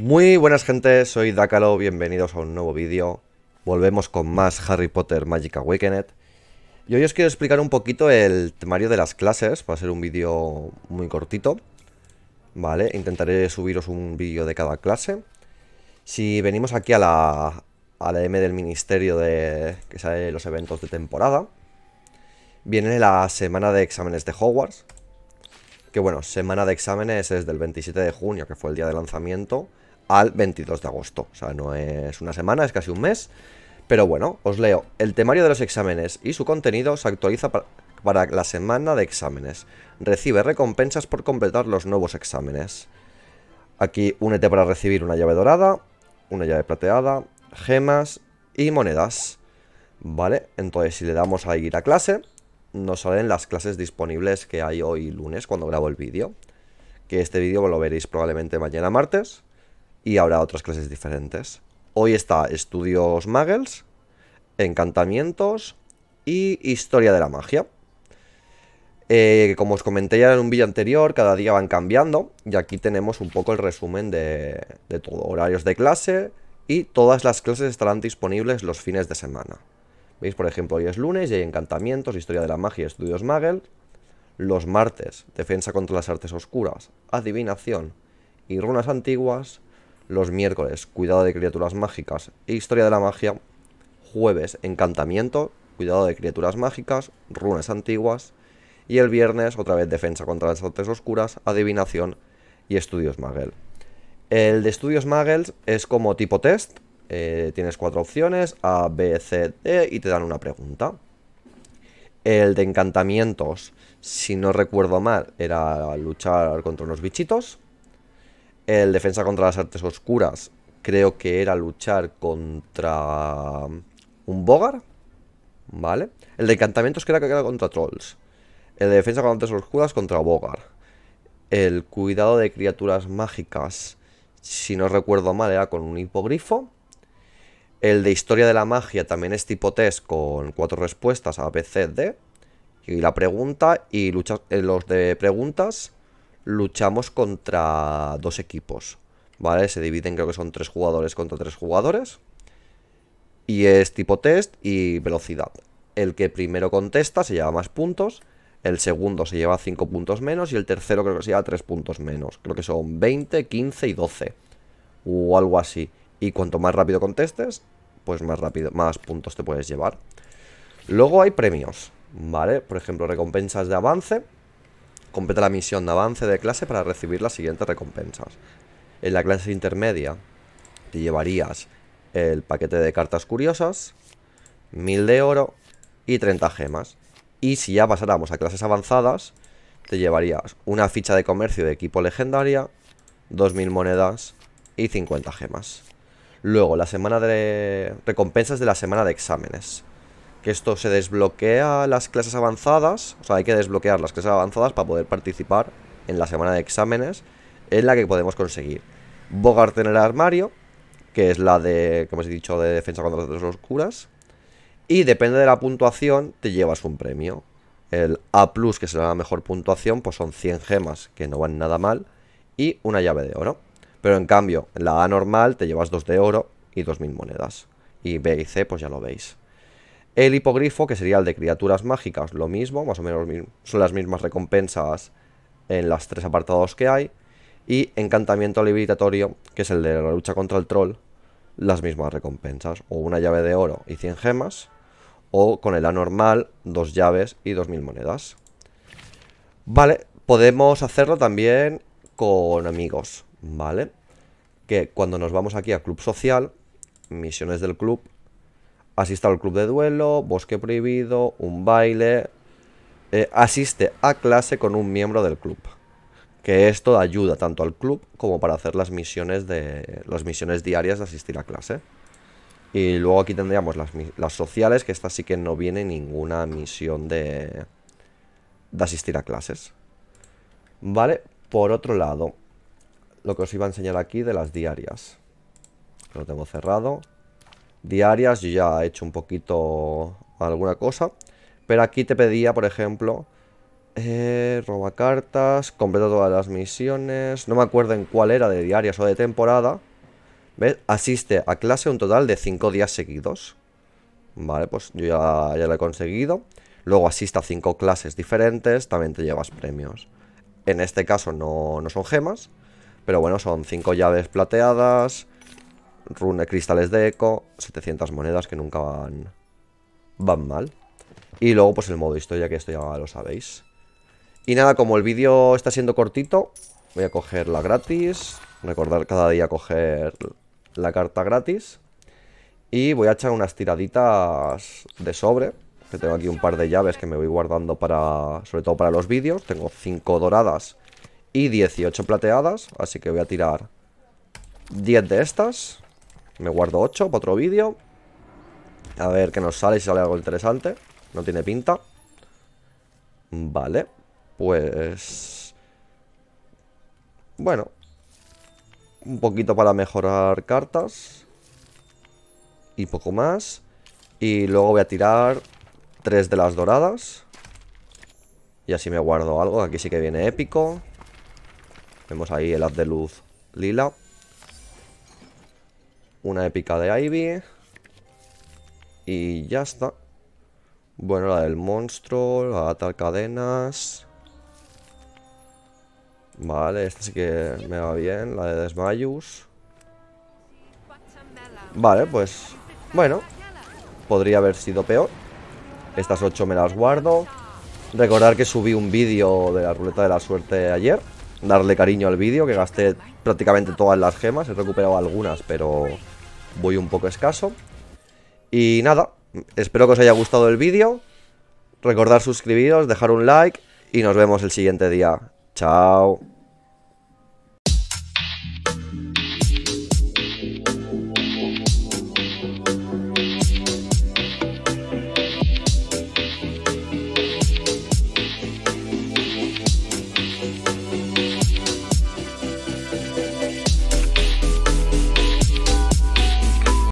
Muy buenas gente, soy Dakalo, bienvenidos a un nuevo vídeo. Volvemos con más Harry Potter Magic Awakened. Y hoy os quiero explicar un poquito el temario de las clases, va a ser un vídeo muy cortito. Vale, intentaré subiros un vídeo de cada clase. Si venimos aquí a la, M del Ministerio de que sale los eventos de temporada, viene la semana de exámenes de Hogwarts. Que bueno, semana de exámenes es del 27 de junio, que fue el día de lanzamiento, al 22 de agosto. O sea, no es una semana, es casi un mes. Pero bueno, os leo. El temario de los exámenes y su contenido se actualiza para, la semana de exámenes. Recibe recompensas por completar los nuevos exámenes. Aquí únete para recibir una llave dorada, una llave plateada, gemas y monedas. Vale, entonces si le damos a ir a clase, nos salen las clases disponibles que hay hoy lunes cuando grabo el vídeo. Que este vídeo lo veréis probablemente mañana martes y habrá otras clases diferentes. Hoy está estudios muggles, encantamientos y historia de la magia. Eh, como os comenté ya en un vídeo anterior, cada día van cambiando y aquí tenemos un poco el resumen de, de todo, horarios de clase y todas las clases estarán disponibles los fines de semana. Veis, por ejemplo, hoy es lunes y hay encantamientos, historia de la magia y estudios Magel. Los martes, defensa contra las artes oscuras, adivinación y runas antiguas. Los miércoles, cuidado de criaturas mágicas e historia de la magia. Jueves, encantamiento, cuidado de criaturas mágicas, runas antiguas. Y el viernes, otra vez, defensa contra las artes oscuras, adivinación y estudios Magel. El de estudios magels es como tipo test. Eh, tienes cuatro opciones, A, B, C, D, y te dan una pregunta. El de encantamientos, si no recuerdo mal, era luchar contra unos bichitos. El defensa contra las artes oscuras creo que era luchar contra un Bogar, ¿vale? El de encantamientos creo que era contra trolls. El de defensa contra artes oscuras contra Bogar. El cuidado de criaturas mágicas, si no recuerdo mal, era con un hipogrifo. El de historia de la magia también es tipo test con cuatro respuestas a B, C, Y la pregunta y eh, los de preguntas luchamos contra dos equipos, ¿vale? Se dividen, creo que son tres jugadores contra tres jugadores. Y es tipo test y velocidad. El que primero contesta se lleva más puntos, el segundo se lleva cinco puntos menos y el tercero creo que se lleva tres puntos menos. Creo que son 20, 15 y 12 o algo así. Y cuanto más rápido contestes, pues más rápido, más puntos te puedes llevar. Luego hay premios, ¿vale? Por ejemplo, recompensas de avance Completa la misión de avance de clase para recibir las siguientes recompensas. En la clase intermedia te llevarías el paquete de cartas curiosas, 1000 de oro y 30 gemas. Y si ya pasáramos a clases avanzadas, te llevarías una ficha de comercio de equipo legendaria, 2000 monedas y 50 gemas. Luego, la semana de recompensas de la semana de exámenes esto se desbloquea las clases avanzadas, o sea, hay que desbloquear las clases avanzadas para poder participar en la semana de exámenes, en la que podemos conseguir. Bogart en el armario, que es la de, como os he dicho, de defensa contra las curas, y depende de la puntuación, te llevas un premio. El A, que será la mejor puntuación, pues son 100 gemas, que no van nada mal, y una llave de oro. Pero en cambio, la A normal te llevas 2 de oro y 2.000 monedas. Y B y C, pues ya lo veis. El hipogrifo, que sería el de criaturas mágicas, lo mismo, más o menos son las mismas recompensas en las tres apartados que hay. Y encantamiento liberatorio que es el de la lucha contra el troll, las mismas recompensas. O una llave de oro y 100 gemas, o con el anormal, dos llaves y 2000 monedas. Vale, podemos hacerlo también con amigos, ¿vale? Que cuando nos vamos aquí a club social, misiones del club, asista al club de duelo, bosque prohibido, un baile. Eh, asiste a clase con un miembro del club. Que esto ayuda tanto al club como para hacer las misiones de. las misiones diarias de asistir a clase. Y luego aquí tendríamos las, las sociales, que esta sí que no viene ninguna misión de. de asistir a clases. Vale, por otro lado, lo que os iba a enseñar aquí de las diarias. Lo tengo cerrado diarias. Yo ya he hecho un poquito alguna cosa. Pero aquí te pedía, por ejemplo, eh, roba cartas, completa todas las misiones. No me acuerdo en cuál era, de diarias o de temporada. ¿Ves? Asiste a clase un total de 5 días seguidos. Vale, pues yo ya, lo he conseguido. Luego asiste a 5 clases diferentes, también te llevas premios. En este caso no, no son gemas, pero bueno, son 5 llaves plateadas, rune, cristales de eco, 700 monedas que nunca van, van mal. Y luego pues el modo historia, que esto ya lo sabéis. Y nada, como el vídeo está siendo cortito, voy a coger la gratis. Recordar cada día coger la carta gratis. Y voy a echar unas tiraditas de sobre. Que tengo aquí un par de llaves que me voy guardando para... Sobre todo para los vídeos. Tengo 5 doradas y 18 plateadas. Así que voy a tirar 10 de estas. Me guardo 8 para otro vídeo A ver qué nos sale, si sale algo interesante No tiene pinta Vale Pues... Bueno Un poquito para mejorar cartas Y poco más Y luego voy a tirar Tres de las doradas Y así me guardo algo Aquí sí que viene épico Vemos ahí el haz de luz lila una épica de Ivy. Y ya está. Bueno, la del monstruo, la de cadenas. Vale, esta sí que me va bien, la de desmayus. Vale, pues... Bueno, podría haber sido peor. Estas ocho me las guardo. Recordar que subí un vídeo de la ruleta de la suerte ayer darle cariño al vídeo, que gasté prácticamente todas las gemas, he recuperado algunas, pero voy un poco escaso. Y nada, espero que os haya gustado el vídeo, recordad suscribiros, dejar un like y nos vemos el siguiente día. Chao.